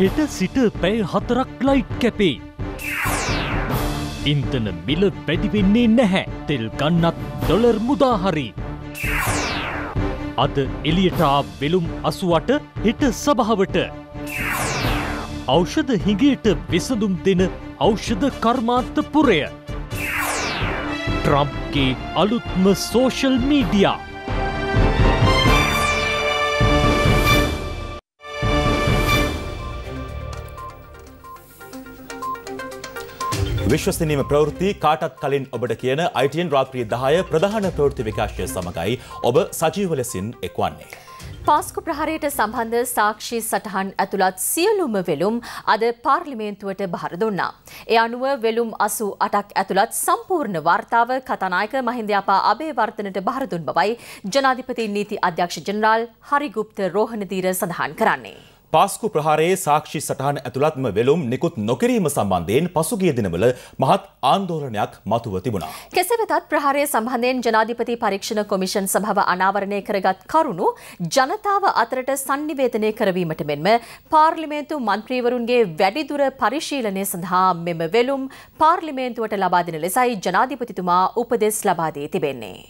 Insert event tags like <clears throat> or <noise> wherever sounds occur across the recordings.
හෙට සිට පැය හතරක් ලයිට් කැපේ. ඉන්තන මිල පැඩිවෙන්නේ නැහැ තෙල් ගන්නත් ඩොලර් මුදාහරි. අද එලියටා වෙලුම් අසුවට හෙට සභාවට. ඖෂධ හිඟයට විසඳුම් දෙන ඖෂධ කර්මාර්ථ පුරය. ට්‍රම්ගේ අලුත්ම සෝෂල් මීඩියා විශ්වසනීම ප්‍රවෘත්ති කාටත් කලින් ඔබට කියන අයිටන් රාත්‍රිය දහය ප්‍රධාන ප්‍රවෘත්ති විකාශය සමඟයි ඔබ සජීව ලෙසින් එක්වන්නේ. පාස්කු ප්‍රහරයට සම්බන්ධ සාක්ෂි සටහන් ඇතුළත් සියලුම වෙලුම් අද පාර්ලිමේන්තුවට බහර දුන්නා. ඒ අනුව වෙලුම් අසු අටක් ඇතුළත් සම්පූර්ණ වාර්තාව කතනායක මහින්දයාපා අභේවර්තනට බහර දුන් බවයි ජනාධිපති නීති අධ්‍යක්ෂ ජනරාල් හරිගුප්ත රෝහණදීර සඳහන් කරන්නේ. පාස්කු ප්‍රහාරයේ සාක්ෂි සටහන ඇතුළත්ම වෙලුම් නිකුත් නොකිරීම සම්බන්ධයෙන් පසුගිය දිනවල මහත් ආන්දෝලනයක් මතුව තිබුණා. කෙසේ වෙතත් ප්‍රහාරය සම්බන්ධයෙන් ජනාධිපති පරීක්ෂණ කොමිෂන් සභාව අනාවරණය කරගත් කරුණු ජනතාව අතරට sannivedanaya කරවීමට මෙන්ම පාර්ලිමේන්තු මන්ත්‍රීවරුන්ගේ වැඩිදුර පරිශීලනය සඳහා මෙම වෙලුම් පාර්ලිමේන්තුවට ලබා දෙන ලෙසයි ජනාධිපතිතුමා උපදෙස් ලබා දී තිබෙන්නේ.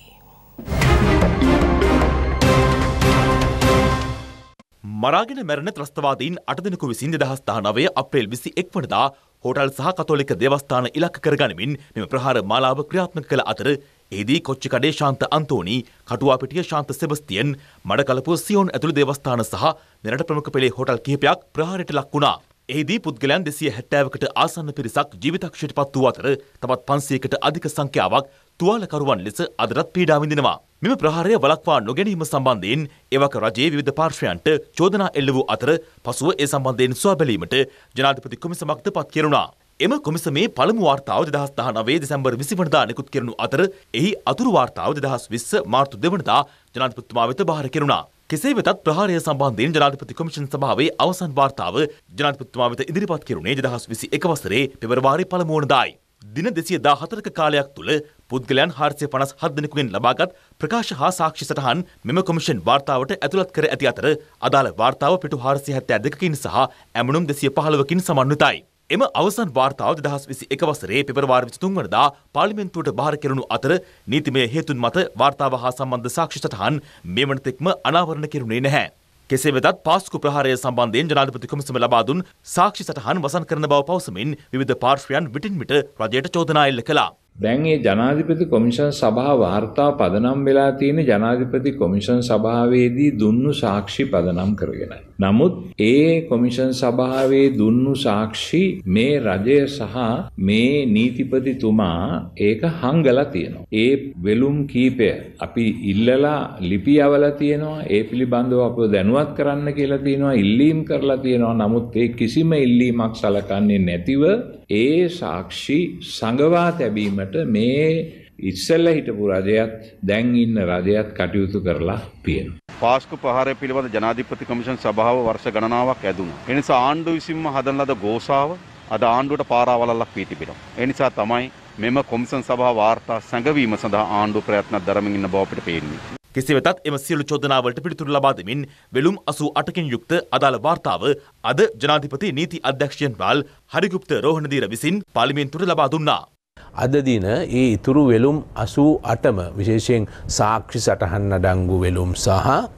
මරාගෙන මැරණ ත්‍රස්තවාදීන් අට දෙනෙකු විසින් දෙදහස් දානවය අප්‍රේල් විසි එක් වනදා හෝටල් සහ කතෝලික දෙවස්ථාන ඉලක්ක කරගනිමින් මෙම ප්‍රහාර මාලාව ක්‍රියාත්මක කළ අතර ඒදී කොච්චි කඩේ ශාන්ත අන්තෝනි කටුවාපිටිය ශාන්ත සෙබස්තියෙන් මඩකලපුව සියෝන් ඇතුළු දෙවස්ථාන සහ මෙරට ප්‍රමුඛ පෙළේ හෝටල් කිහිපයක් ප්‍රහාරයට ලක් වුණා. එහිදී පුද්ගලයන් දෙසිය හැට්ටෑවකට ආසන්න පිරිසක් ජීවිතක්ෂයට පත් වූ අතර තවත් පන්සියකට අධික සංඛ්‍යාවක් තුවාලකරුවන් ලෙස අදටත් පීඩා විඳිනවා. මෙම ප්‍රහාරය වලක්වා නොගැනීම සම්බන්ධයෙන් එවක රජයේ විවිධ පාර්ශ්වයන්ට චෝදනා එල්ල වූ අතර පසුව ඒ සම්බන්ධයෙන් සොයා බැලීමට ජනාධිපති කොමිසමක්ද පත් කෙරුණා. එම කොමිසමේ පළමු වාර්තාව 2019 දෙසැම්බර් 20 වනදා නිකුත් කෙරුණු අතර එහි අතුරු වාර්තාව 2020 මාර්තු 2 වනදා ජනාධිපතිතුමා වෙත බාහිර කෙරුණා. කෙසේ වෙතත් ප්‍රහාරය සම්බන්ධයෙන් ජනාධිපති කොමිෂන් සභාවේ අවසන් වාර්තාව ජනාධිපතිතුමා වෙත ඉදිරිපත් කෙරුණේ 2021 වසරේ පෙබරවාරි පළමු වනදායි. දින 214ක කාලයක් තුල පුද්ගලයන් හාරසිය පනස් හදදෙනෙකුගෙන් ලබාගත් ප්‍රකාශ හා සාක්ෂි සටහන් මෙම කොමිෂන් වාර්තාවට ඇතුළත් කර ඇති අතර අදාළ වාර්තාව පිටු හාරසිය හැත්තෑ දෙකකින් සහ ඇමනුම් දෙසිය පහළවකින් සමන්විතයි. එම අවසන් වාර්තාව දෙදහස් විසි එක වසරේ පෙබරවාරි විසිතුන් වනදා පාර්ලිමෙන්තුවට බාර කෙරුණු අතර නීතිමය හේතුන් මත වාර්තාව හා සම්බන්ධ සාක්ෂි සටහන් මේ වනතෙක්ම අනාවරණ කෙරුණේ නැහැ. කෙසේ වෙතත් පාස්කු ප්‍රහාරය සම්බන්ධයෙන් ජනාධිපති කොමිසම ලබා දුන් සාක්ෂි සටහන් වසන් කරන බව පවසමින් විවිධ පාර්ශ්වයන් විටින් විට රජයට චෝදනා එල්ල කළා. දැන් මේ ජනාධිපති කොමිෂන් සභාව වාර්තා පදනම් වෙලා තියෙන ජනාධිපති කොමිෂන් සභාවේදී දුන්නු සාක්ෂි පදනම් කරගෙනයි. නමුත් ඒ කොමිෂන් සභාවේ දුන්නු සාක්ෂි මේ රජය සහ මේ නීතිපතිතුමා ඒක හංගලා තියෙනවා. ඒ වෙලුම් කීපය අපි ඉල්ලලා ලිපි අවලා තියෙනවා. ඒ පිළිබඳව අපව දැනුවත් කරන්න කියලා තියෙනවා. ඉල්ලීම් කරලා තියෙනවා. නමුත් ඒ කිසිම ඉල්ලීමක් සලකන්නේ නැතිව ඒ සාක්ෂි සංගවා තැබීමට මේ ඉස්සෙල්ල හිටපු රජයත් දැන් ඉන්න රජයත් කටයුතු කරලා තියෙනවා. පාස්කු පහරය පිළිබඳ ජනාධිපති කමිෂන් සභාව વર્ષ ගණනාවක් ඇදුණා. ඒ නිසා ආණ්ඩුව විසින්ම හදන ලද ගෝසාව අද ආණ්ඩුවට පාරාවලල්ලක් වී තිබෙනවා. ඒ නිසා තමයි මෙම කොමිෂන් සභා වාර්තා සැඟවීම සඳහා ආණ්ඩුව ප්‍රයත්න දරමින් ඉන්න බව අපිට පේන්නේ. කෙසේ වෙතත් එම සියලු චෝදනාවලට පිළිතුරු ලබා දෙමින් වෙළුම් 88කින් යුක්ත අදාළ වාර්තාව අද ජනාධිපති නීති අධ්‍යක්ෂයන් පාල් හරිගුප්ත රෝහණදීර විසින් පාර්ලිමේන්තුවට ලබා දුන්නා. අදදින ඒ ඉතුරු වෙලුම් අසූ අටම විශේෂයෙන් සාක්ෂි සටහන් අඩංගු වෙලුම් සහ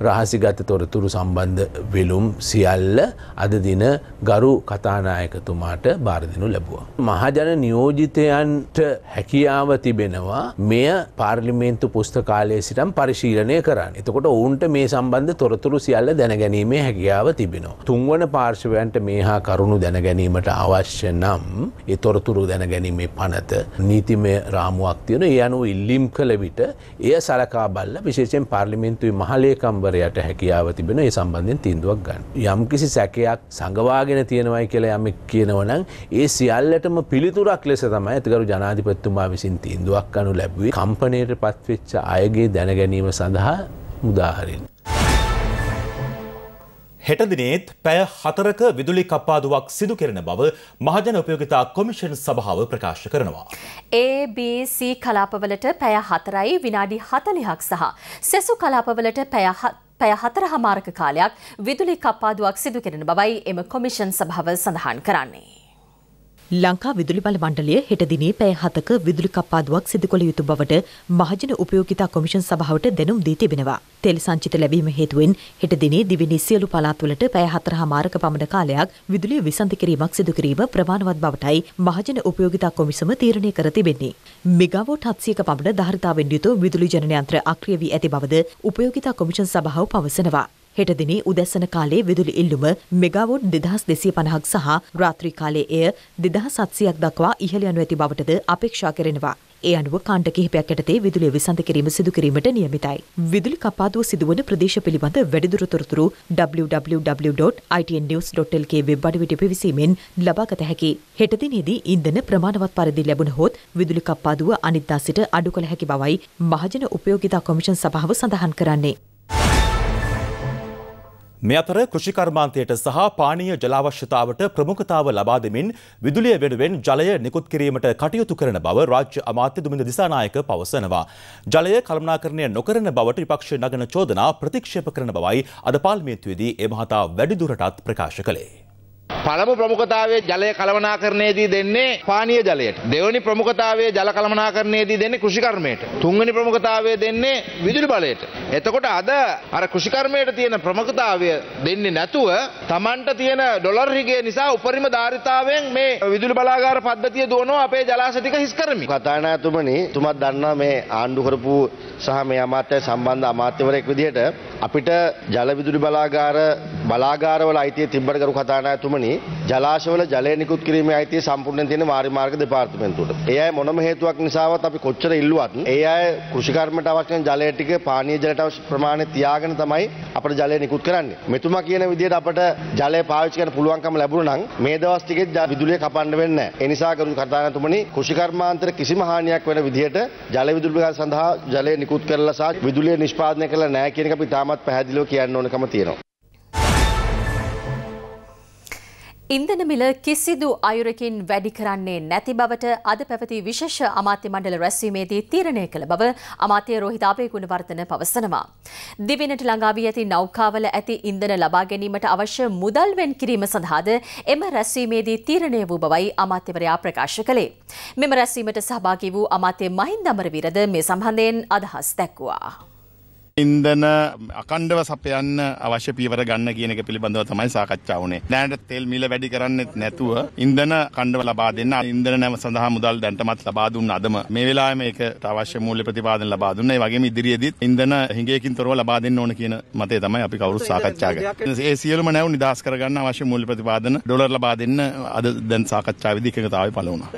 රහසිගත තොරතුරු සම්බන්ධ වෙලුම් සියල්ල අදදින ගරු කතානායකතුමාට බාරදිනු ලැබවා. මහජන නියෝජිතයන්ට හැකියාව තිබෙනවා මෙය පාර්ලිමේන්තු පුස්තකාලය සිටම් පරිශීලනය කරන්න. එතකොට ඔවුන්ට මේ සම්බන්ධ තොරතුරු සියල්ල දැනගැනීමේ හැකියාව තිබෙනවා. තුන්වන පාර්ශවයන්ට මේ හා කරුණු දැනගැනීමට අවශ්‍ය නම් ඒ තොරතුරු දැනගැනීමේ පනත නීතිමය රාමුවක් තියෙන ඒ අනුව ඉල්ලිම් කළ විට එය සලකා බල්ල විශේෂෙන් පාර්ලිමෙන්තුයි මහලේකම්බරයට හැකියාව තිබෙන ඒ සම්බන්ධයෙන් තිීන්දුවක් ගන්න. යම්කිසි සැකයක් සඟවාගෙන තියෙනවයි කියලා යම කියනවනම් ඒ සියල්ලටම පිළිතුරක් ලෙස තමයි ඇතිකරු ජනාධිපත්තුමා විසින් තිීන්දුවක් අනු ලැබවේ කම්පනයට පත්වෙච්ච අයගේ දැනගැනීම සඳහා මුදාහරින්. හෙටදිනේත් පැය හතරක විදුලි කප්පාදුවක් සිදු කෙරෙන බව මහජන උපයෝගිතා කොමිෂන් සභාව ප්‍රකාශ කරනවා. ABC කලාපවලට පැය හතරයි විනාඩි හතලිහක් සහ සෙසු කලාපවලට පැය හතර හමාරක කාලයක් විදුලි කප්පාදුවක් සිදු කෙරෙන බවයි එම කොමිෂන් සභාව සඳහන් කරන්නේ. ලංකා විදුලි බල මණ්ඩලය හෙට දිනේ පැය 7ක විදුලි කප්පාදුවක් සිදු කළ යුතු බවට මහජන උපයෝගිතා කොමිෂන් සභාවට දැනුම් දී තිබෙනවා. තෙල් සංචිත ලැබීම හේතුවෙන් හෙට දිනේ දිවිනි සියලු පළාත්වලට පැය 4:00ක පමණ කාලයක් විදුලිය විසන්ති කිරීමක් සිදු කිරීම ප්‍රමාණවත් බවටයි මහජන උපයෝගිතා කොමිසම තීරණය කර තිබෙන්නේ. මෙගාවොට් 700ක පමණ ධාරිතාවෙන් යුතු විදුලි ජනන යන්ත්‍ර අක්‍රිය වී ඇති බවද උපයෝගිතා කොමිෂන් සභාව පවසනවා. හෙටදිනේ උදැසන කාලේ විදුලි ඉල්ලුම මෙගවොට් දෙදහස් දෙසිය පණහක් සහ රාත්‍රී කාලේ එය දෙදහ සත්සියක් දක්වා ඉහළ යනු ඇති බවටද අපේක්ෂා කරෙනවා. ඒ අනුව කාණ්ඩ කිහිපයක් යටතේ විදුලිය විසඳ කිරීම සිදු කිරීමට නියමිතයි. විදුලි කපාදුව සිදුවන ප්‍රදේශ පිළිබඳ වැඩිදුර තොරතුරු www.itnnews.lk වෙබ් අඩවියට පිවිසීමෙන් ලබාගත හැකි. හෙට දිනේදී ඉන්ධන ප්‍රමාණවත් පරිදි ලැබුණ හොත් විදුලි කපාදුව අනිද්දා සිට අඩු කළ හැකි බවයි මහජන උපයෝගිතා කොමිෂන් සභාව සඳහන් කරන්නේ. මේ අතර කෘෂිකර්මාන්තයට සහ පානීය ජලාවශ්‍යතාවට ප්‍රමුඛතාව ලබා දෙමින් විදුලිය වෙනුවෙන් ජලය නිකුත් කිරීමට කටයුතු කරන බව රාජ්‍ය අමාත්‍ය දුමින්ද දිසානායක පවසනවා. ජලය කළමනාකරණය නොකරන බවට විපක්ෂ නගන චෝදනා ප්‍රතික්ෂේප කරන බවයි අද පාර්ලිමේන්තුවේදී ඒ මහතා වැඩිදුරටත් ප්‍රකාශ කළේ. පළමු ප්‍රමුඛතාවය ජලය කළමනාකරණයේදී දෙන්නේ පානීය ජලයට. දෙවැනි ප්‍රමුඛතාවය ජල කළමනාකරණයේදී දෙන්නේ කෘෂිකර්මයට. තුන්වෙනි ප්‍රමුඛතාවය දෙන්නේ විදුලි බලයට. එතකොට අද අර කෘෂිකර්මයට තියෙන ප්‍රමුඛතාවය දෙන්නේ නැතුව Tamanට තියෙන ඩොලර් හිගේ නිසා උපරිම ධාරිතාවෙන් මේ විදුලි බලාගාර පද්ධතිය දුවනවා අපේ ජලාශ ටික හිස් කරමින්. කතානායකතුමනි, තුමත් දන්නවා මේ ආණ්ඩු කරපු සහ මේ අමාත්‍ය සම්බන්ධ අමාත්‍යවරයෙක් විදිහට අපිට ජල විදුලි බලාගාර බලාගාරවල අයිතිය තිබ්බට කරු කතානායකතුමනි මහණෙනි ජලාශවල ජලය නිකුත් කිරීමේ අයිතිය සම්පූර්ණයෙන් තියෙන වාරි මාර්ග දෙපාර්තමේන්තුවට. ඒ අය මොනම හේතුවක් නිසාවත් අපි කොච්චර ඉල්ලුවත් ඒ අය කෘෂිකර්මයට අවශ්‍ය වෙන ජලය ටික පානීය ජලයට අවශ්‍ය ප්‍රමාණය තියාගෙන තමයි අපිට ජලය නිකුත් කරන්නේ. මෙතුමා කියන විදිහට අපිට ජලය පාවිච්චි කරන්න පුළුවන්කම ලැබුණා නම් මේ දවස් ටිකෙත් විදුලිය කපන්න වෙන්නේ නැහැ. ඒ නිසා ගරු කතානාතුමනි කෘෂිකර්මාන්තර කිසිම හානියක් වෙන විදිහට ජල විදුලි විකාශ සඳහා ජලය නිකුත් කරලා සහ විදුලිය නිෂ්පාදනය කරලා නැහැ කියන එක අපි තාමත් පැහැදිලිව කියන්න ඕනකම තියෙනවා. ඉන්දන මිල කිසිදු අයුරකින් වැඩි කරන්නේ නැති බවට අද පැවති විශේෂ අමාත්‍ය මණ්ඩල රැස්වීමේදී තීරණය කළ බව අමාත්‍ය රෝහිතාපේ ගුණවර්ධන පවසනවා. දිවිනට ළඟා වී ඇති නෞකාවල ඇති ඉන්ධන ලබා ගැනීමට අවශ්‍ය මුදල් වෙන් කිරීම සඳහාද එම රැස්වීමේදී තීරණය වූ බවයි අමාත්‍යවරයා ප්‍රකාශ කළේ. මෙම රැස්වීමට සහභාගී වූ අමාත්‍ය මහින්ද අමරවීරද මේ සම්බන්ධයෙන් අදහස් දැක්වුවා. ඉන්දන අකණ්ඩව සපයන්න අවශ්‍ය පීවර ගන්න කියන එක පිළිබඳව තමයි සාකච්ඡා වුණේ. දැනට තෙල් මිල වැඩි කරන්නෙත් නැතුව ඉන්ධන කණ්ඩව ලබා දෙන්න ඉන්ධන නැව සඳහා මුදල් දැන්ටමත් ලබා දුන්න අදම මේ වෙලාවේ මේකට අවශ්‍ය මූල්‍ය ප්‍රතිපාදන ලබා දුන්නා. ඒ වගේම ඉදිරියේදීත් ඉන්ධන හිඟයකින් තොරව ලබා දෙන්න ඕන කියන මතය තමයි අපි කවුරුත් සාකච්ඡා කරන්නේ. ඒ සියලුම නැව නිදහස් කරගන්න අවශ්‍ය මූල්‍ය ප්‍රතිපාදන ඩොලර් ලබා දෙන්න අද දැන් සාකච්ඡාවේදී එකඟතාවය පළ වුණා.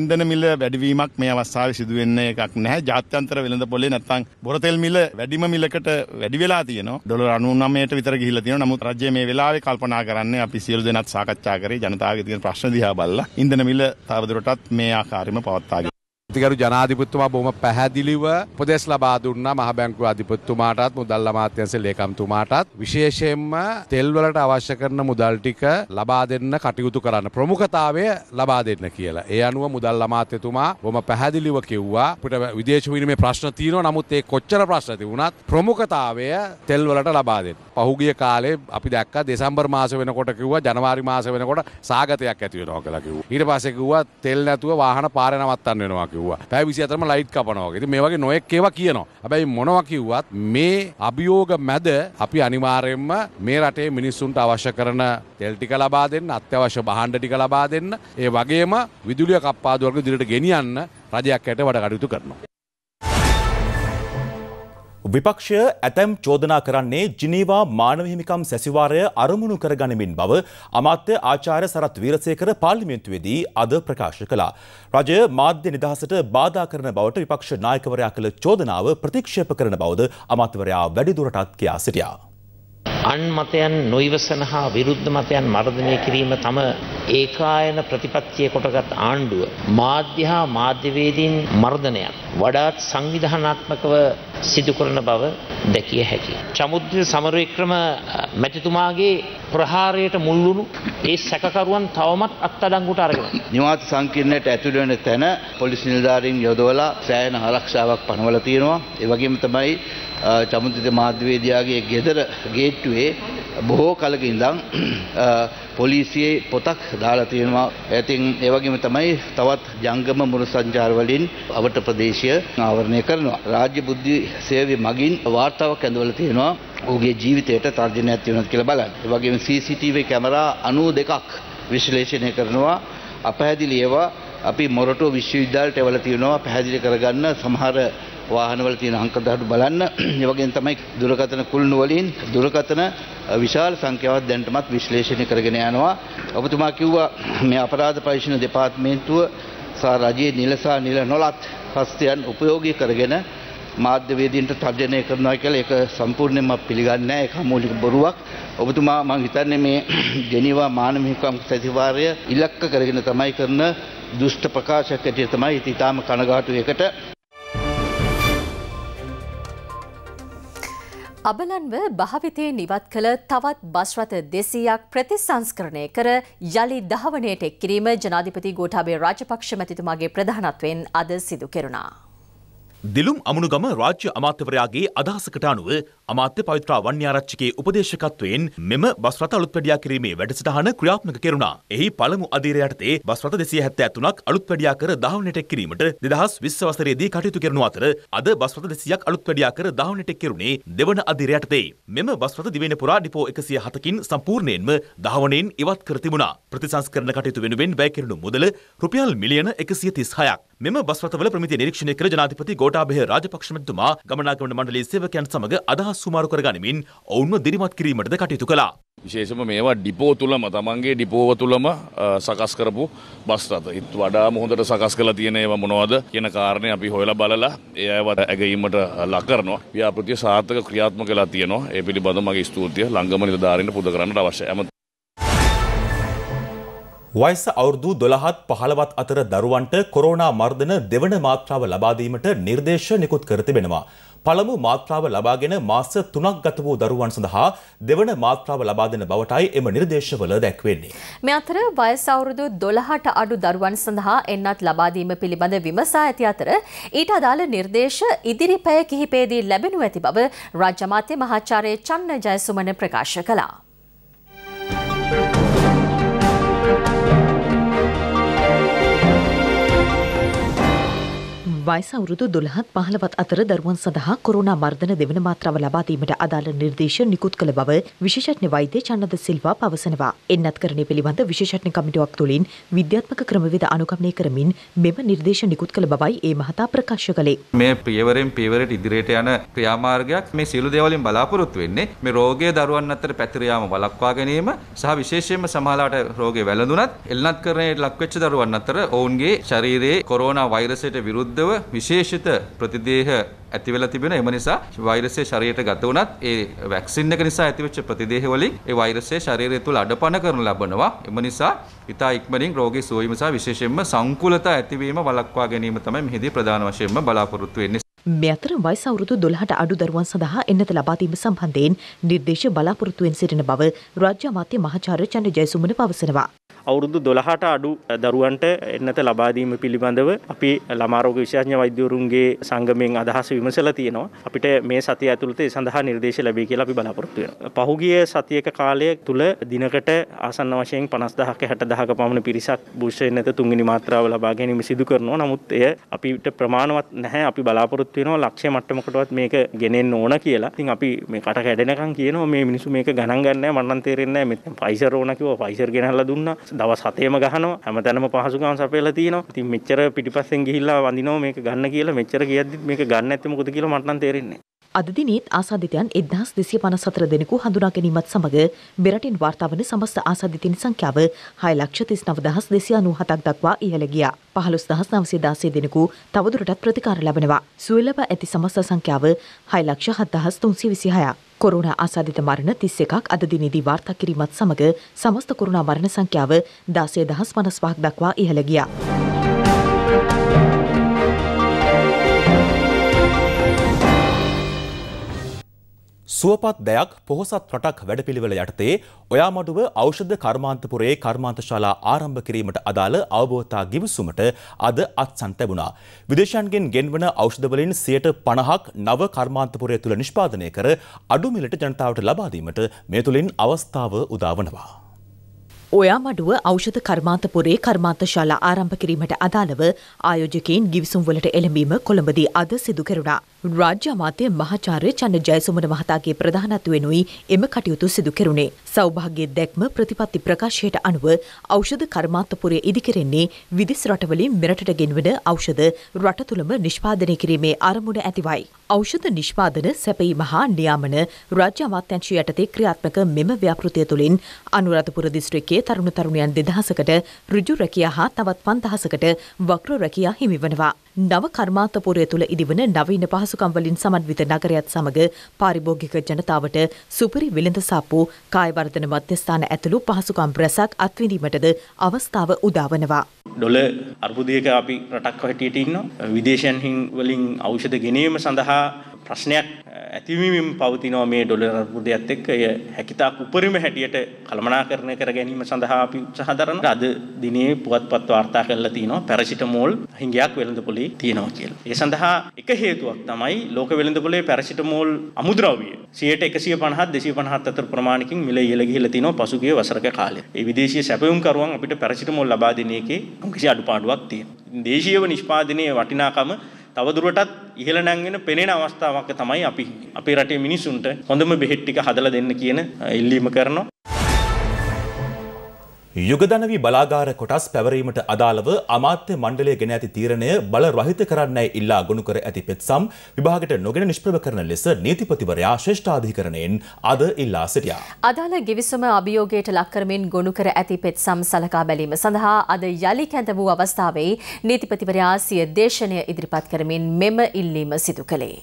ඉන්ධන මිල වැඩිවීමක් මේ අවස්ථාවේ සිදු වෙන්නේ එකක් නැහැ. ජාත්‍යන්තර වෙළඳ පොලේ නැත්නම් බොරතෙල් මිල වැඩිම මිල දෙකට වැඩි වෙලා තියෙනවා. ඩොලර් 99ට විතර ගිහිල්ලා තියෙනවා. නමුත් රජය මේ වෙලාවේ කල්පනා කරන්නේ අපි සියලු දෙනාත් සාකච්ඡා කරේ ජනතාවගේ තියෙන ප්‍රශ්න දිහා බලලා ඉන්ධන මිල තවදුරටත් මේ ආකාරයෙන්ම පවත්වාගෙන අයිතිකරු ජනාධිපතිතුමා බොහොම පැහැදිලිව උපදෙස් ලබා දුන්නා මහ බැංකුව අධිපතිතුමාටත් මුදල් අමාත්‍යංශ ලේකම්තුමාටත් විශේෂයෙන්ම තෙල් වලට අවශ්‍ය කරන මුදල් ටික ලබා දෙන්න කටයුතු කරන්න ප්‍රමුඛතාවය ලබා දෙන්න කියලා. ඒ අනුව මුදල් අමාත්‍යතුමා බොහොම පැහැදිලිව කිව්වා අපිට විදේශ විනිමය ප්‍රශ්න තියෙනවා නමුත් ඒ කොච්චර ප්‍රශ්න තිබුණත් ප්‍රමුඛතාවය තෙල් වලට ලබා දෙන්න. පහුගිය කාලේ අපි දැක්කා දෙසැම්බර් මාස වෙනකොට කිව්වා ජනවාරි මාස වෙනකොට සාගතයක් ඇති වෙනවා කියලා කිව්වා. ඊට පස්සේ කිව්වා තෙල් නැතුව වාහන පාරේ නවත්තන්න වෙනවා කිව්වා. කිව්වා පැ විසිතරම ලයිට් කපනවාගේ මේ වගේ නොයෙක් ඒවා කියනවා හැබැයි මොනවා කිව්වත් මේ අභියෝග මැද අපි අනිවාර්යෙන්ම මේ රටේ මිනිස්සුන්ට අවශ්‍ය කරන තෙල් ටික ලබා දෙන්න අත්‍යවශ්‍ය බහණ්ඩ ටික ලබා දෙන්න ඒ වගේම විදුලිය කප්පාදුවර්ග දිරට ගෙනියන්න රජයක් ඇයට වැඩ කටයුතු කරනවා විපක්ෂය ඇතැම් චෝදනා කරන්නේ ජිනීවා මානවහිමිකම් සැසිවාරය අරමුණු කරගනිමින් බව අමාත්‍ය ආචාර්ය සරත් වීරසේකර පාර්ලිමේන්තුවේදී අද ප්‍රකාශ කළා. රජය මාධ්‍ය නිදහසට බාධා කරන බවට විපක්ෂ නායකවරයා කළ චෝදනාව ප්‍රතික්ෂේප කරන බවද අමාත්‍යවරයා වැඩිදුරටත් කියා සිටියා. අන් මතයන් නොයිවසන හා විරුද්ධ මතයන් මර්ධනය කිරීම තම ඒකායන ප්‍රතිපත්තිය කොටගත් ආණ්ඩුව මාධ්‍ය හා මාධ්‍යවේදීන් මර්ධනයක් වඩාත් සංවිධානාත්මකව සිදු කරන බව දැකිය හැකි. චමුද්‍ර සමරවික්‍රම මැතිතුමාගේ ප්‍රහාරයට මුල්ලුණු ඒ සැකකරුවන් තවමත් අත්අඩංගුවට අරගෙන. නිවාස සංකීර්ණයට ඇතුළු වෙන තැන පොලිස් නිලධාරීන් යොදවලා සෑහෙන ආරක්ෂාවක් පනවලා තියෙනවා. ඒ වගේම තමයි චමුදිත මාධ්‍යවේදයාගේ ගෙදර ගේට්ටුවේ බොහෝ කලක ඉඳන් පොලිසියේ පොතක් දාලා තියෙනවා. ඉතින් ඒ වගේම තමයි තවත් ජංගම මුර සංචාර වලින් අවට ප්‍රදේශය ආවරණය කරනවා. රාජ්‍ය බුද්ධි සේවයේ මගින් වාර්තාවක් ඇඳවලා තියෙනවා. ඔහුගේ ජීවිතයට තර්ජනයක් තියෙනවා කියලා බලන්න. ඒ වගේම CCTV කැමරා 92ක් විශ්ලේෂණය කරනවා. අපහැදිලි ඒවා අපි මොරටු විශ්වවිද්‍යාලයට එවලා තියෙනවා පැහැදිලි කරගන්න සමහර වාහනවල තියෙන අංකදහඩු බලන්න <clears throat> ඒවගේ තමයි දුරකතන කුල්ණු වලින් දුරකතන විශාල සංඛ්‍යාවක් දැනටමත් විශ්ලේෂණය කරගෙන යනවා ඔබතුමා කිව්වා <clears throat> මේ අපරාධ පරීක්ෂණ දෙපාර්තමේන්තුව සා රජයේ නිලසා නිල නොලත් හස්තයන් උපයෝගී කරගෙන මාධ්‍යවේදීන්ට තර්ජනය කරනවා කියලා ඒක සම්පූර්ණයෙන්ම පිළිගන්නේ නැහැ ඒක මූලික බොරුවක්. ඔබතුමා මම හිතන්නේ මේ <clears throat> ජෙනීවා මානව හිමිකම් සැසිවාරය ඉලක්ක කරගෙන තමයි කරන දුෂ්ට ප්‍රකාශකයට තමයි ඉතාම කනගාටු එකට හබලන්ව භාවිතයෙන් ඉවත් කළ තවත් බස් රථ 200ක් ප්‍රතිසංස්කරණය කර යලි දහවණයට එක් කිරීම ජනාධිපති ගෝඨාභය රාජපක්ෂ මැතිතුමාගේ ප්‍රධානත්වයෙන් අද සිදු කෙරුණා. දිලුම් අමුණුගම රාජ්‍ය අමාත්‍යවරයාගේ අදහසකට අනුව අමාත්‍ය පවිත්‍රා වන්‍යාරච්චිගේ උපදේශකත්වයෙන් මෙම බස් රථ අලුත්වැඩියා කිරීමේ වැඩසටහන ක්‍රියාත්මක කෙරුණා. එහි පළමු අධීරය යටතේ බස් රථ 273ක් අලුත්වැඩියා කර දහවනට එක් කිරීමට 2020 වසරේදී කටයුතු කරන අතර අද බස් රථ 200ක් අලුත්වැඩියා කර දහවනට එක් කෙරුණේ දෙවන අධීරය යටතේ. මෙම බස් රථ දිවයින පුරා ඩිපෝ 107කින් සම්පූර්ණයෙන්ම දහවනෙන් ඉවත් කර තිබුණා. ප්‍රතිසංස්කරණ කටයුතු වෙනුවෙන් වැය කෙරුණු මුදල රුපියල් මිලියන 136ක්. මෙම බස්රටවල ප්‍රමිතිය නිරීක්ෂණය කළ ජනාධිපති ගෝඨාභය රාජපක්ෂ මැතිතුමා ගමනාගමන මණ්ඩලයේ සේවකයන් සමග අදහස් සුමාරු කරගනිමින් ඔවුන්ව දිරිමත් කිරීමටද කටයුතු කළා. විශේෂම මේවා ඩිපෝ තුලම තමන්ගේ ඩිපෝව තුලම සකස් කරපු බස් රථ. ඉත් වඩා හොඳට සකස් කරලා තියෙන ඒවා මොනවද කියන කාරණේ අපි හොයලා බලලා ඒ අයව ඇගීමට ලක් කරනවා. ව්‍යාපෘතිය සාර්ථක ක්‍රියාත්මක වෙලා තියෙනවා. ඒ පිළිබඳව මගේ ස්තුතිය ලංගම නිලධාරීන්ට පුද කරන්නට අවශ්‍යයි. වයස අවුරුදු දොළහත් පහළවත් අතර දරුවන්ට කොරෝනා මර්ධන දෙවන මාත්‍රාව ලබාදීමට නිර්දේශ නිකුත් කර තිබෙනවා. පළමු මාත්‍රාව ලබාගෙන මාස තුනක් ගත වූ දරුවන් සඳහා දෙවන මාත්‍රාව ලබා දෙන බවටයි එම නිර්දේශවල දැක්වෙන්නේ. මේ අතර වයස අවුරුදු 12ට අඩු දරුවන් සඳහා එන්නත් ලබා දීම පිළිබඳ විමසා ඇති අතර ඊට අදාළ නිර්දේශ ඉදිරි පැය කිහිපයේදී ලැබෙනු ඇති බව රාජ්‍ය අමාත්‍ය මහාචාර්ය චන්න ජයසුමන ප්‍රකාශ කළා. වයස අවුරුදු 12ත් 15ත් අතර දරුවන් සඳහා කොරෝනා මර්ධන දෙවන මාත්‍රාව ලබා දීමට අදාළ නිර්දේශ නිකුත් කළ බව විශේෂඥ වෛද්‍ය චන්නද සිල්වා පවසනවා. එන්නත්කරණය පිළිබඳ විශේෂඥ කමිටුවක් තුළින් විද්‍යාත්මක ක්‍රමවේද අනුගමනය කරමින් මෙම නිර්දේශ නිකුත් කළ බවයි ඒ මහතා ප්‍රකාශ කළේ. මේ පියවරෙන් පියවරට ඉදිරියට යන ක්‍රියාමාර්ගයක් මේ සියලු දේවලින් බලාපොරොත්තු වෙන්නේ මේ රෝගය දරුවන් අතර පැතිර යාම වළක්වා ගැනීම සහ විශේෂයෙන්ම සමහරලාට රෝගේ වැළඳුණත් එල්ලත්කරණයට ලක්වෙච්ච දරුවන් අතර ඔවුන්ගේ ශරීරයේ කොරෝනා වෛරසයට විරුද්ධව විශේෂිත ප්‍රතිදේහ ඇති වෙලා තිබෙන එම නිසා වෛරසය ශරීරයට ගත වුණත් ඒ වැක්සින් එක නිසා ඇතිවෙච්ච ප්‍රතිදේහ වලින් ඒ වෛරසය ශරීරය තුළ අඩපණ කරනු ලබනවා එම නිසා ඉතා ඉක්මනින් රෝගී සුව වීම සහ විශේෂයෙන්ම සංකූලතා ඇතිවීම වළක්වා ගැනීම තමයි මෙහිදී ප්‍රධාන වශයෙන්ම බලාපොරොත්තු වෙන්නේ මේ අතර වයස අවුරුදු 12ට අඩු දරුවන් සඳහා එන්නත ලබා දීම සම්බන්ධයෙන් නිර්දේශ බලාපොරොත්තුෙන් සිටින බව රාජ්‍ය අමාත්‍ය මහාචාර්ය චන්ද්‍ර ජයසුමන පවසනවා. අවුරුදු දොළහට අඩු දරුවන්ට එන්නත ලබාදීම පිළිබඳව අපි ළමාරෝග විශාඥ වෛද්‍යවරුන්ගේ සංගමෙන් අදහස විමසලා තියෙනවා. අපිට මේ සතිය ඇතුළත ඒ සඳහා නිර්දේශ ලැබේ කියලා අපි බලාපොරොත්තු වෙනවා. පහුගිය සතියක කාලය තුල දිනකට ආසන්න වශයෙන් 50000ක 60000ක පමණ පිරිසක් බූස්ටර් එන්නත තුන්වෙනි මාත්‍රාව ලබා ගැනීම සිදු කරනවා. නමුත් එය අපිට ප්‍රමාණවත් නැහැ. අපි බලාපොරොත්තු වෙනවා ලක්ෂ්‍ය මට්ටමකටවත් මේක ගෙනෙන්න ඕන කියලා. ඉතින් අපි මේ කට කැඩෙනකන් කියනවා මේ මිනිස්සු මේක ගණන් ගන්නෑ මට නම් තේරෙන්නේ නැහැ. මෙතන ෆයිසර් ඕන කිව්වා ෆයිසර් ගෙනහලා දුන්නා. දවස් හතේම ගහනවා හැමතැනම පහසුකම් සපයලා තියෙනවා. ඉතින් මෙච්චර පිටිපස්සෙන් ගිහිල්ලා වඳිනවා මේක ගන්න කියලා මෙච්චර කියද්දිත් මේක ගන්න ඇත්තේ මොකද කියලා මට නම් තේරෙන්නේ නැහැ. අද දිනේත් ආසාධිතයන් 1254 දෙනෙකු හඳුනා ගැනීමත් සමග මෙරටින් වාර්තා වන සමස්ත ආසාධිතින් සංඛ්‍යාව 693297ක් දක්වා ඉහළ ගියා. 15916 දෙනෙකු තවදුරටත් ප්‍රතිකාර ලැබෙනවා. සුවලබ ඇති සමස්ත සංඛ්‍යාව 607326ක්. කොරුණ ආසාධිත මරණ 31ක් අද දිනේදී වාර්තා කිරීමත් සමග සමස්ත කොරුණා මරණ සංඛ්‍යාව 16555ක් දක්වා ඉහළ ගියා. සුවපත් දෙයක් පොහොසත් රටක් වැඩපිළිවෙල යටතේ ඔයාමඩුව ඖෂධ කර්මාන්තපුරයේ කර්මාන්තශාලා ආරම්භ කිරීමට අදාළ අවබෝධතා ගිවිසුමට අද අත්සන් ලැබුණා. විදේශයන්ගෙන් ගෙන්වන ඖෂධවලින් 50%ක් නව කර්මාන්තපුරය තුල නිෂ්පාදනය කර අඩු මිලට ජනතාවට ලබා දීමට මේ තුලින් අවස්ථාව උදා වනවා. ඔයාමඩුව ෞෂධ කර්මාන්තපුරේ කර්මාන්තශාලා ආරම්භ කිරීමට අදාළව ආයෝජකයින් ගිවිසුම් වලට එළඹීම කොළඹදී අද සිදු කෙරුණා. රාජ්‍ය අමාත්‍ය මහාචාර්ය චන්න ජයසුමන මහතාගේ ප්‍රධානත්වයෙනුයි එම කටයුතු සිදු කෙරුණේ. සෞභාග්‍ය දැක්ම ප්‍රතිපත්ති ප්‍රකාශයට අනුව ඖෂධ කර්මාන්තපුරය ඉදිකරෙන්නේ විදෙස් රටවලින් මෙරටට ගෙන්වන ඖෂධ රට තුළම නිෂ්පාදනය කිරීමේ අරමුණ ඇතිවයි. ඖෂධ නිෂ්පාදන සැපයීම හා නියාමන රාජ්‍ය අමාත්‍යංශය යටතේ ක්‍රියාත්මක මෙම ව්‍යාපෘතිය තුළින් අනුරාධපුර දිස්ත්‍රික්කයේ තරුණ තරුණියන් දෙදහසකට ඍජු රැකියා හා තවත් 5000කට වක්‍ර රැකියා හිමිවනවා. නව කර්මාන්තපුරය තුළ ඉදිවන නවීන පහසු පහසුකම් වලින් සමන්විත නගරයත් සමග පාරිභෝගික ජනතාවට සුපිරි විලඳ සාප්පු කායවර්ධන මධ්‍යස්ථාන ඇතුළු පහසුකම් රැසක් අත්විඳීමටද අවස්ථාව උදාවනවා. ඩොල අර්බුදයක අපි රටක් හැටියට ඉන්නවා. විදේශයන් වලින් ඖෂධ ගෙනීම සඳහා ප්‍රශ්නයක් ඇතිවීමෙන් පවතිනවා මේ ඩොලර් අර්බුදයත් එක්ක එය හැකිතාක් උපරිම හැටියට කළමනාකරණය කර ගැනීම සඳහා අපි උත්සාහ දරන අද දිනේ පුවත්පත් වාර්තා කරලා තිනවා පැරසිටමෝල් හිඟයක් වෙළඳ පොලේ තියෙනවා කියලා. ඒ සඳහා එක හේතුවක් තමයි තමයි ලෝක වෙළඳපොලේ පැරසිටමෝල් අමුද්‍රව්‍ය 150 250 අතර ප්‍රමාණකින් මිල ඉහළ ගිහිලා තිනවා පසුගිය වසරක කාලේ. ඒ විදේශීය සැපයුම් කරුවන් අපිට පැරසිටමෝල් ලබා දෙන එකේ කිසි අඩුපාඩුවක් තියෙනවා. දේශීයව නිෂ්පාදනයේ වටිනාකම තවදුරටත් ඉහළ නැංගෙන පෙනෙන අවස්ථාවක් තමයි අපි අපේ රටේ මිනිසුන්ට හොඳම බෙහෙත් ටික හදලා දෙන්න කියන ඉල්ලීම කරනවා. යුගදනවී බලාගාර කොටස් පැවරීමට අදාළව අමාත්‍ය මණ්ඩලය ගෙන ඇති තීරණය බල රහිත කරන්නයි ඉල්ලා ගොුණු කර ඇති පෙත්සම් විභාගට නොගෙන නිෂ්ප්‍රව කරන ලෙස නීතිපතිවරයා ශ්‍රේෂ්ඨාධිකරණයෙන් අද ඉල්ලා සිටියා. අදාළ ගිවිසම අභියෝගයට ලක්කරමින් ගොුණු කර ඇති පෙත්සම් සලකා බැලීම සඳහා අද යළි කැඳ වූ අවස්ථාවේ නීතිපතිවරයා සිය දේශනය ඉදිරිපත් කරමින් මෙම ඉල්ලීම සිදු කළේ.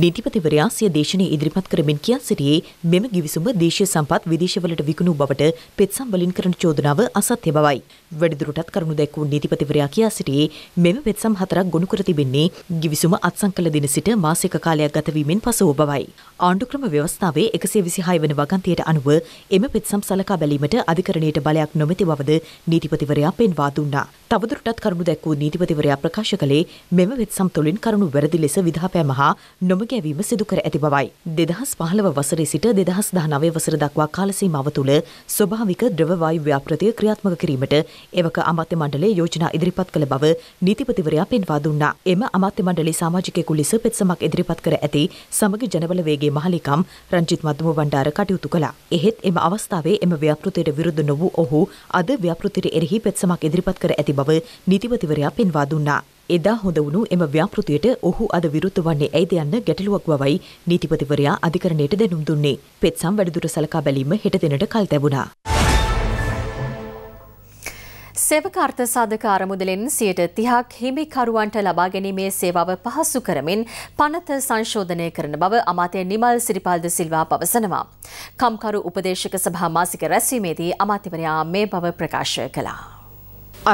නීතිපතිවරයා සිය දේශනය ඉදිරිපත් කරමින් කියා සිටියේ මෙම ගිවිසුම දේශීය සම්පත් විදේශවලට විකුණු බවට පෙත්සම් වලින් කරන චෝදනාව අසත්‍ය බවයි. වැඩිදුරටත් කරුණු දැක්වූ නීතිපතිවරයා කියා සිටියේ මෙම වෙත්සම් හතරක් ගොනු කර තිබෙන්නේ ගිවිසුම අත්සන් කළ දින සිට මාසික කාලයක් ගතවීමෙන් පසුව බවයි. ආණ්ඩුක්‍රම ව්‍යවස්ථාවේ එකසේ විසිහය වන වගන්තියට අනුව එම පෙත්සම් සලකා බැලීමට අධිකරණයට බලයක් නොමැති බවද නීතිපතිවරයා පෙන්වා දුන්නා. තවදුරටත් කරුණු දැක්වූ නීතිපතිවරයා ප්‍රකාශ කළේ මෙම වෙත්සම් තුළින් කරුණු වැරදි ලෙස විධාපෑම හා නොමගැවීම සිදුකර ඇති බවයි. දෙදහස් පහළව වසරේ සිට දෙදහස් දහනවය වසර දක්වා කාලසීමාව තුළ ස්වභාවික ද්‍රවවායු ව්‍යාපෘතිය ක්‍රියාත්මක කිරීමට එවක අමාත්‍ය මණ්ඩලය යෝජනා ඉදිරිපත් කළ බව නීතිපතිවරයා පෙන්වා දුන්නා. එම අමාත්‍ය මණ්ඩලේ සමාජිකයෙකු ලෙස පෙත්සමක් ඉදිරිපත් කර ඇති සමග ජනබල වේගේ මහලිකම් රංජිත් මධුම බණ්ඩාර කටයුතු කළා. එහෙත් එම අවස්ථාවේ එම ව්‍යාපෘතියට විරුද්ධ නො වූ ඔහු අද ව්‍යාපෘතියට එරෙහි පෙත්සමක් ඉදිරිපත් කර ඇති බව නීතිපතිවරයා පෙන්වා දුන්නා. එදා හොඳ වුණු එම ව්‍යාපෘතියට ඔහු අද විරුද්ධ වන්නේ ඇයිද යන්න ගැටලුවක් බවයි නීතිපතිවරයා අධිකරණයට දැනුම් දුන්නේ. පෙත්සම් වැඩිදුර සලකා බැලීම හෙට දිනට කල් තැබුණා. සෙවකර්ථ සාධක අරමුදලෙන් සියයට තිහක් හිමිකරුවන්ට ලබා ගැනීමේ සේවාව පහසු කරමින් පනත සංශෝධනය කරන බව අමාතය නිමල් සිරිපාල්ද සිල්වා පවසනවා. කම්කරු උපදේශක සභා මාසික රැස්වීමේදී අමාතිවරයා මේ බව ප්‍රකාශය කළා.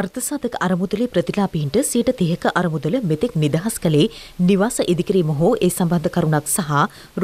අර්ථසාධක අරමුදලේ ප්‍රතිලාපීන්ට සියට තිහක අරමුදල මෙතෙක් නිදහස් කළේ නිවාස ඉදිකිරීම හෝ ඒ සම්බන්ධ කරුණක් සහ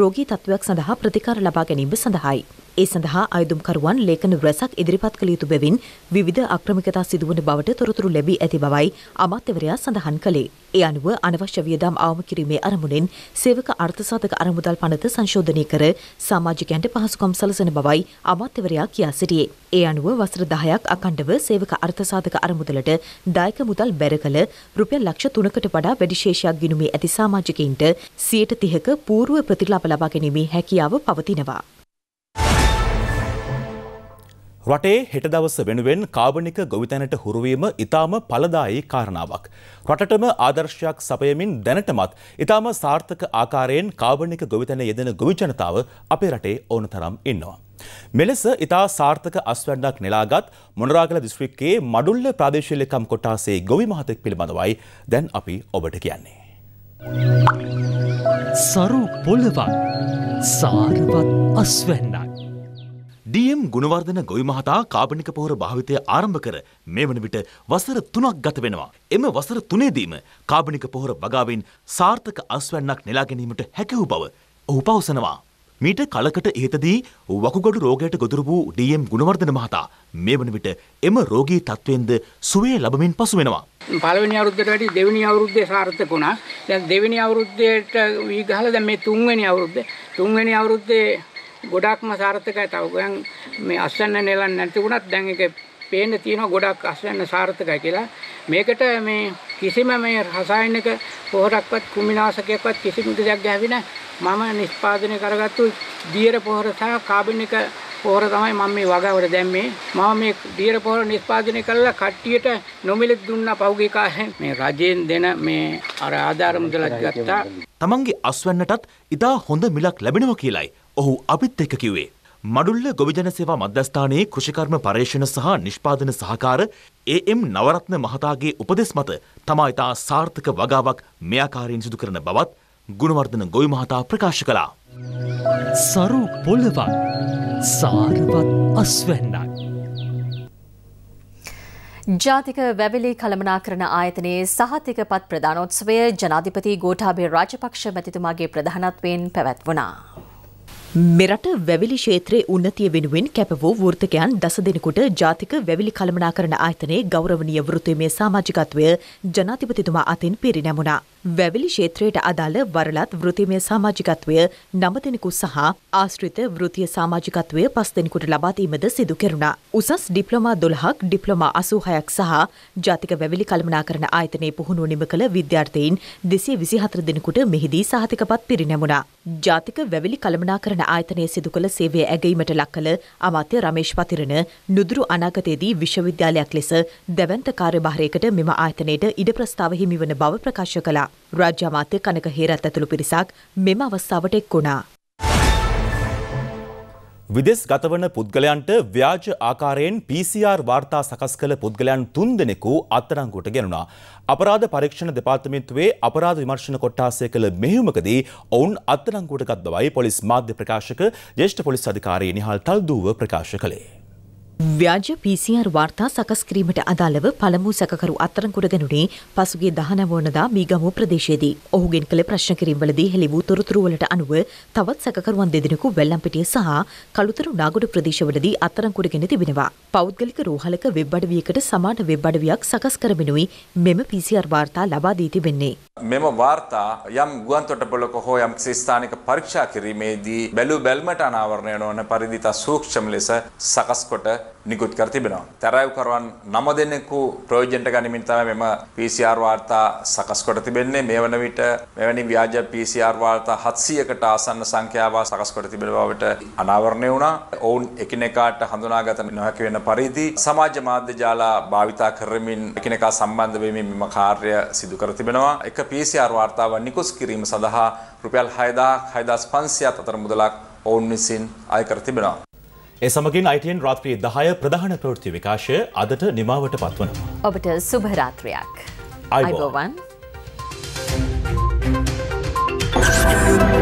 රෝගී තත්ත්වයක් සඳහා ප්‍රතිකාර ලබා ගැනීම සඳහායි. ඒ සඳහා අයදුම්කරුවන් ලේඛන රැසක් ඉදිරිපත් කළ යුතු බැවින් විවිධ අක්‍රමිකතා සිදුවන බවට තොරතුරු ලැබී ඇති බවයි අමාත්‍යවරයා සඳහන් කළේ. ඒ අනුව අනවශ්‍ය වියදම් අවම කිරීමේ අරමුණෙන් සේවක අර්ථසාධක අරමුදල් පනත සංශෝධනය කර සමාජිකයන්ට පහසුකම් සලසන බවයි අමාත්‍යවරයා කියා සිටියේ. ඒ අනුව වසර 10ක් අඛණ්ඩව සේවක අර්ථසාධක අරමුදලට දායක මුදල් බැර කළ රුපියල් ලක්ෂ 3කට වඩා වැඩි ශේෂයක් ගිණුමේ ඇති සමාජිකයින්ට 130ක පූර්ව ප්‍රතිලාභ ලබා ගැනීමේ හැකියාව පවතිනවා. රටේ හෙට දවස වෙනුවෙන් කාබනික ගොවිතැනට හුරුවීම ඉතාම පලදායි කාරණාවක්. රටටම ආදර්ශයක් සපයමින් දැනටමත් ඉතාම සාර්ථක ආකාරයෙන් කාබනික ගොවිතැන යෙදෙන ගොවිජනතාව අපේ රටේ ඕන තරම් ඉන්නවා. මෙලෙස ඉතා සාර්ථක අස්වැඩක් නෙලාගත් මොනරාගල දිස්ත්‍රික්කේ මඩුල්ල ප්‍රදේශීලකම් කොටාසේ ගොවි මහතෙක් පිළිබඳවයි දැන් අපි ඔබට කියන්නේ. සරු පොළවක් සාරවත් අස්වැන්නක්. ඩම් ගුණවර්ධන ගොයි මහතා කාපනික පොහොර භාවිතය ආරම්භ කර මේ වන විට වසර තුනක් ගත වෙනවා. එම වසර තුනේදීම කාපනික පොහොර වගාවෙන් සාර්ථක අස්වැන්නක් නෙලා ගැනීමට හැකිවූ බව ඔහු පවසනවා. මීට කලකට ඉහතදී වකුගඩු රෝගයට ගොදුරු වූ ඩම් ගුණවර්ධන මහතා මේ වන විට එම රෝගී තත්ත්වෙන්ද සුවේ ලබමින් පසු වෙනවා. පළවෙනි අවුරුද්දට වැඩි දෙවෙනි අවුරුද්දේ සාර්ථක වුණා. දැන් දෙවෙනි අවුරුද්දේට වී ගහලා දැන් මේ තුන්වෙනි අවුරුද්දේ තුන්වෙනි අවුරුද්දේ ගොඩක්ම සාර්ථකයි තව ගොයන් මේ අස්වැන්න නෙලන්නේ නැති වුණත් දැන් ඒක පේන්න තියෙනවා ගොඩක් අස්වැන්න සාර්ථකයි කියලා මේකට මේ කිසිම මේ රසායනික පොහොරක්වත් කුමිනාශකයක්වත් කිසිම දෙයක් ගැහැවෙන මම නිෂ්පාදනය කරගත්තු දියර පොහොර සහ කාබනික පොහොර තමයි මම මේ වගාවට දැම්මේ. මම මේ දියර පොහොර නිෂ්පාදනය කළා කට්ටියට නොමිලෙත් දුන්නා පහුගිය කාලේ. මේ රජයෙන් දෙන මේ අර ආධාර මුදලක් ගත්තා. තමන්ගේ අස්වැන්නටත් ඉතා හොඳ මිලක් ලැබෙනවා කියලයි. ඔහු අපිත් එක්ක කිව්වේ. මඩුල්ල ගොවිජන සේවා මධ්‍යස්ථානයේ කෘෂිකර්ම පර්යේෂණ සහ නිෂ්පාදන සහකාර ඒ.එම්. නවරත්න මහතාගේ උපදෙස් මත තමා ඉතා සාර්ථක වගාවක් මෙයාකාරයෙන් සිදු කරන බවත් ගුණවර්ධන ගොවි මහතා ප්‍රකාශ කළා. සරු පොළවක් සාරවත් අස්වැන්නක්. ජාතික වැවිලි කළමනාකරණ ආයතනයේ සහතිකපත් ප්‍රධානෝත්සවය ජනාධිපති ගෝඨාභය රාජපක්ෂ මැතිතුමාගේ ප්‍රධානත්වයෙන් පැවැත්වුණා. මෙරට වැවිලි ක්ෂේත්‍රයේ උන්නතිය වෙනුවෙන් කැප වූ වෘත්තකයන් දස දෙනෙකුට ජාතික වැවිලි කළමනාකරණ ආයතනයේ ගෞරවනීය වෘත්තීමේ සමාජිකත්වය ජනාධිපතිතුමා අතින් පිරිනැමුණා. වැවිලි ක්ෂේත්‍රයට අදාළ වරලත් වෘත්තීමේ සමාජිකත්වය නම දෙනෙකු සහ ආශ්‍රිත වෘත්තීය සමාජිකත්වය පස් දෙනෙකුට ලබා දීමද සිදු කෙරුණා. උසස් ඩිප්ලෝමා 12ක් ඩිප්ලෝමා 86ක් සහ ජාතික වැවිලි කළමනාකරණ ආයතනයේ පුහුණුව නිම කළ විද්‍යාර්ථීන් 224 දෙනෙකුට මෙහිදී සහතිකපත් පිරිනැමුණා. ජාතික වැවිලි කළමනාකරණ යන ආයතනය සිදු කළ සේවය ඇගීමට ලක් කළ අමාත්‍ය රමේශ් පතිරණ නුදුරු අනාගතයේදී විශ්වවිද්‍යාලයක් ලෙස දැවන්ත කාර්යභාරයකට මෙම ආයතනයට ඉඩ ප්‍රස්ථාව හිමිවන බව ප්‍රකාශ කළා. රාජ්‍ය අමාත්‍ය කනක හේරත් ඇතුළු පිරිසක් මෙම අවස්ථාවට එක් වුණා. විදෙස් ගතවන පුද්ගලයන්ට ව්‍යාජ ආකාරයෙන් PCR වාර්තා සකස් කළ පුද්ගලයන් තුන් දෙනෙකු අත්තරංගුවට ගෙනුණා. අපරාධ පරීක්ෂණ දෙපාර්තමේන්තුවේ අපරාධ විමර්ශන කොට්ටාසය කළ මෙහෙයුමකදී ඔවුන් අත්තරංගුවට ගත් බවයි පොලිස් මාධ්‍ය ප්‍රකාශක ජ්‍යෙෂ්ඨ පොලිස් අධිකාරී නිහල් තල්දූව ප්‍රකාශ කළේ. ව්‍යාජ PCR වාර්තා සකස් කිරීමට අදාළව පළමු සැකකරු අත්අඩංගුවට ගනුනේ පසුගිය 19 වනදා මීගමුව ප්‍රදේශයේදී. ඔහුගෙන් කළ ප්‍රශ්න කිරීම්වලදී හෙළි වූ තොරතුරු වලට අනුව තවත් සැකකරුවන් දෙදෙනෙකු වෙල්ලම්පිටිය සහ කළුතරු නාගොඩ ප්‍රදේශවලදී අත්අඩංගුවට ගෙන තිබෙනවා. පෞද්ගලික රෝහලක වෙබ් අඩවියකට සමාන වෙබ් අඩවියක් සකස් කරමිනුයි මෙම PCR වාර්තා ලබා දී තිබෙන්නේ. මෙම වාර්තා යම් ගුවන්තොටුපළක හෝ යම් ස්ථානික පරීක්ෂා කිරීමේදී බැලු බැල්මට අනාවරණය නොවන පරිදි තා සූක්ෂම ලෙස සකස් කොට නිකුත් කර තිබෙනවා. තැරැව්කරුවන් නම දෙනෙකු ප්‍රයෝජනට ගනිමින් තමයි මෙම PCR වාර්තා සකස් කොට තිබෙන්නේ. මේ වන විට මෙවැනි ව්‍යාජ PCR වාර්තා 700කට ආසන්න සංඛ්‍යාව සකස් කොට තිබෙන බවට අනාවරණය වුණා. ඔවුන් එකිනෙකාට හඳුනාගත නොහැකි වෙන පරිදි සමාජ මාධ්‍ය ජාලා භාවිතා කරමින් එකිනෙකා සම්බන්ධ වෙමින් මෙම කාර්ය සිදු කර තිබෙනවා. එක PCR වාර්තාව නිකුත් කිරීම සඳහා රුපියල් 6000 6500 අතර මුදලක් ඔවුන් විසින් අය කර තිබෙනවා. ඒ සමගින් අයිටයෙන් රාත්‍රී දහය ප්‍රධාන ප්‍රවෘති විකාශය අදට නිමාවට පත්වනවා. ඔබට සුභරාත්‍රයක්. අයිබෝවන්. Thank you.